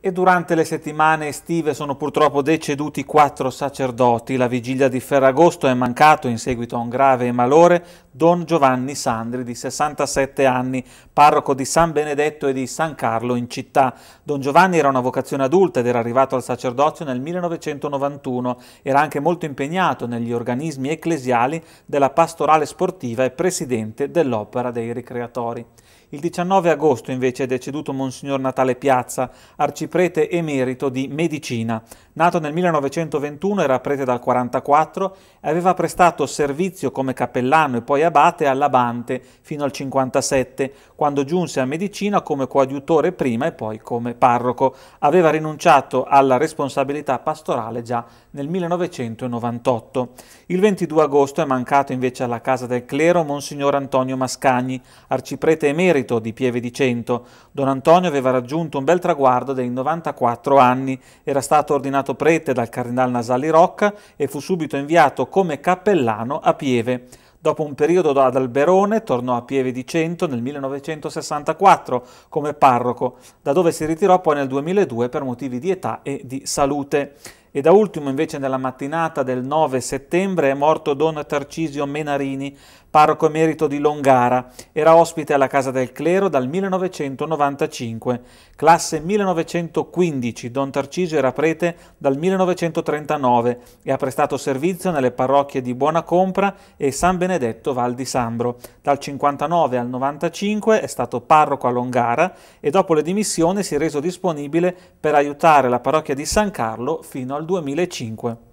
E durante le settimane estive sono purtroppo deceduti quattro sacerdoti. La vigilia di Ferragosto è mancato in seguito a un grave malore Don Giovanni Sandri di 67 anni, parroco di San Benedetto e di San Carlo in città. Don Giovanni era una vocazione adulta ed era arrivato al sacerdozio nel 1991. Era anche molto impegnato negli organismi ecclesiali della pastorale sportiva e presidente dell'Opera dei Ricreatori. Il 19 agosto invece è deceduto Monsignor Natale Piazza, arciprete emerito di Medicina. Nato nel 1921, era prete dal 1944 e aveva prestato servizio come cappellano e poi abate a fino al 1957, quando giunse a Medicina come coadiutore prima e poi come parroco. Aveva rinunciato alla responsabilità pastorale già nel 1998. Il 22 agosto è mancato invece alla Casa del Clero Monsignor Antonio Mascagni, arciprete emerito merito di Pieve di Cento. Don Antonio aveva raggiunto un bel traguardo dei 94 anni, era stato ordinato prete dal cardinal Nasali Rocca e fu subito inviato come cappellano a Pieve. Dopo un periodo ad Alberone tornò a Pieve di Cento nel 1964 come parroco, da dove si ritirò poi nel 2002 per motivi di età e di salute. E da ultimo invece nella mattinata del 9 settembre è morto Don Tarcisio Menarini, parroco emerito di Longara. Era ospite alla Casa del Clero dal 1995. Classe 1915, Don Tarcisio era prete dal 1939 e ha prestato servizio nelle parrocchie di Buona Compra e San Benedetto Val di Sambro. Dal 59 al 95 è stato parroco a Longara e dopo le dimissioni si è reso disponibile per aiutare la parrocchia di San Carlo fino a al 2005.